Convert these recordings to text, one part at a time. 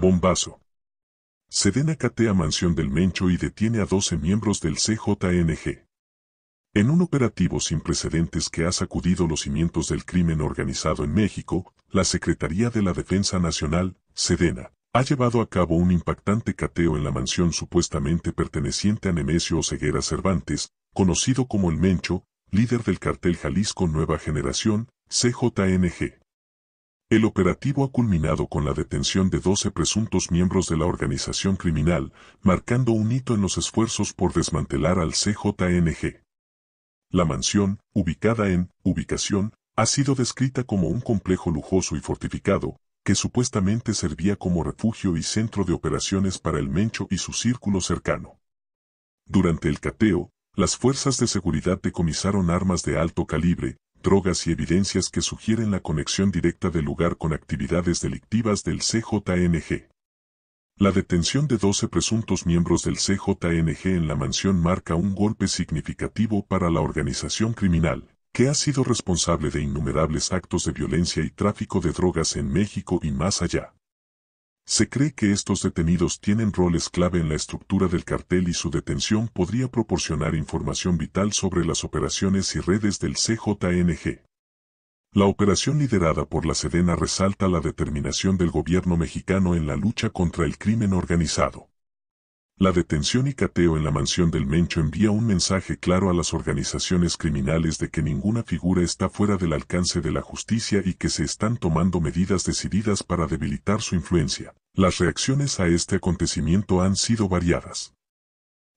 Bombazo. Sedena catea mansión del Mencho y detiene a 12 miembros del CJNG. En un operativo sin precedentes que ha sacudido los cimientos del crimen organizado en México, la Secretaría de la Defensa Nacional, Sedena, ha llevado a cabo un impactante cateo en la mansión supuestamente perteneciente a Nemesio Ceguera Cervantes, conocido como El Mencho, líder del cartel Jalisco Nueva Generación, CJNG. El operativo ha culminado con la detención de 12 presuntos miembros de la organización criminal, marcando un hito en los esfuerzos por desmantelar al CJNG. La mansión, ubicada en ubicación, ha sido descrita como un complejo lujoso y fortificado, que supuestamente servía como refugio y centro de operaciones para el Mencho y su círculo cercano. Durante el cateo, las fuerzas de seguridad decomisaron armas de alto calibre, drogas y evidencias que sugieren la conexión directa del lugar con actividades delictivas del CJNG. La detención de 12 presuntos miembros del CJNG en la mansión marca un golpe significativo para la organización criminal, que ha sido responsable de innumerables actos de violencia y tráfico de drogas en México y más allá. Se cree que estos detenidos tienen roles clave en la estructura del cartel y su detención podría proporcionar información vital sobre las operaciones y redes del CJNG. La operación liderada por la Sedena resalta la determinación del gobierno mexicano en la lucha contra el crimen organizado. La detención y cateo en la mansión del Mencho envía un mensaje claro a las organizaciones criminales de que ninguna figura está fuera del alcance de la justicia y que se están tomando medidas decididas para debilitar su influencia. Las reacciones a este acontecimiento han sido variadas.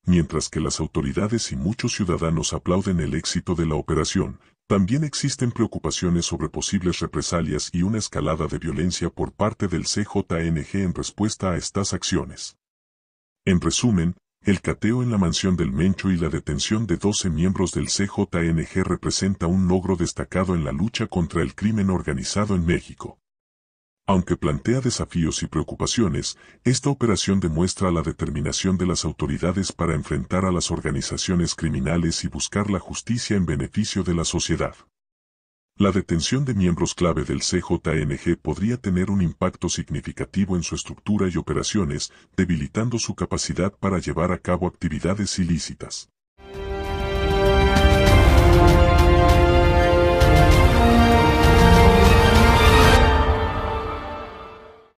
Mientras que las autoridades y muchos ciudadanos aplauden el éxito de la operación, también existen preocupaciones sobre posibles represalias y una escalada de violencia por parte del CJNG en respuesta a estas acciones. En resumen, el cateo en la mansión del Mencho y la detención de 12 miembros del CJNG representa un logro destacado en la lucha contra el crimen organizado en México. Aunque plantea desafíos y preocupaciones, esta operación demuestra la determinación de las autoridades para enfrentar a las organizaciones criminales y buscar la justicia en beneficio de la sociedad. La detención de miembros clave del CJNG podría tener un impacto significativo en su estructura y operaciones, debilitando su capacidad para llevar a cabo actividades ilícitas.